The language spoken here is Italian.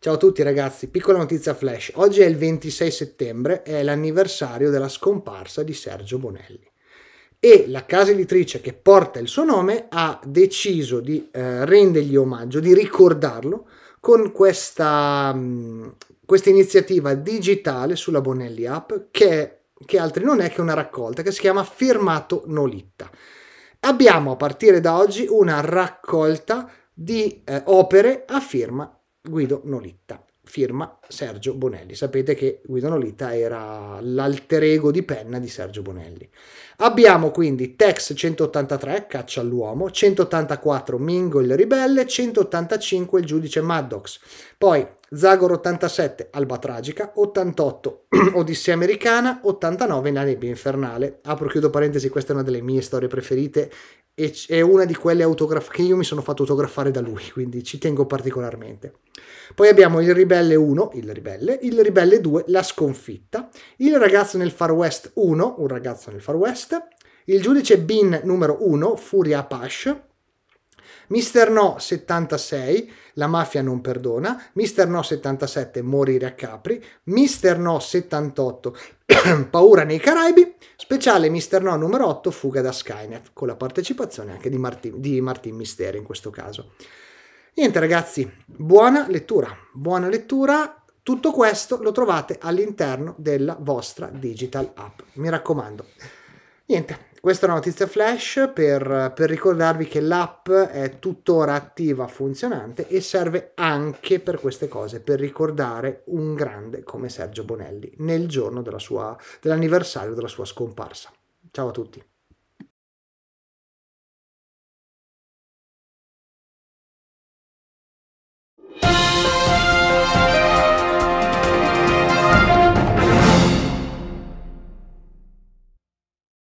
Ciao a tutti ragazzi, piccola notizia flash. Oggi è il 26 settembre, è l'anniversario della scomparsa di Sergio Bonelli e la casa editrice che porta il suo nome ha deciso di eh, rendergli omaggio, di ricordarlo con questa, mh, mm, questa iniziativa digitale sulla Bonelli App che, che altri non è che una raccolta che si chiama Firmato Nolitta. Abbiamo a partire da oggi una raccolta di eh, opere a firma Guido Nolitta. Firma Sergio Bonelli. Sapete che Guido Nolitta era l'alter ego di penna di Sergio Bonelli. Abbiamo quindi Tex 183, caccia all'uomo, 184 Mingo il ribelle, 185 il giudice Maddox. Poi Zagor 87 Alba Tragica, 88 Odissea Americana, 89 La Nebbia Infernale. Apro chiudo parentesi, questa è una delle mie storie preferite e è una di quelle autograf- che io mi sono fatto autografare da lui, quindi ci tengo particolarmente. Poi abbiamo il Ribelle 1, il Ribelle, il Ribelle 2, La Sconfitta, il Ragazzo nel Far West 1, un ragazzo nel Far West, il giudice Bin numero 1, Furia Apache, Mister No 76, la mafia non perdona, Mister No 77, morire a Capri, Mister No 78, paura nei Caraibi, speciale Mister No numero 8, fuga da Skynet, con la partecipazione anche di Martin, di Martin Misteri in questo caso. Niente ragazzi, buona lettura, buona lettura. Tutto questo lo trovate all'interno della vostra digital app. Mi raccomando. Niente, questa è una notizia flash per, per, ricordarvi che l'app è tuttora attiva, funzionante e serve anche per queste cose, per ricordare un grande come Sergio Bonelli nel giorno della sua, dell'anniversario della sua scomparsa. Ciao a tutti.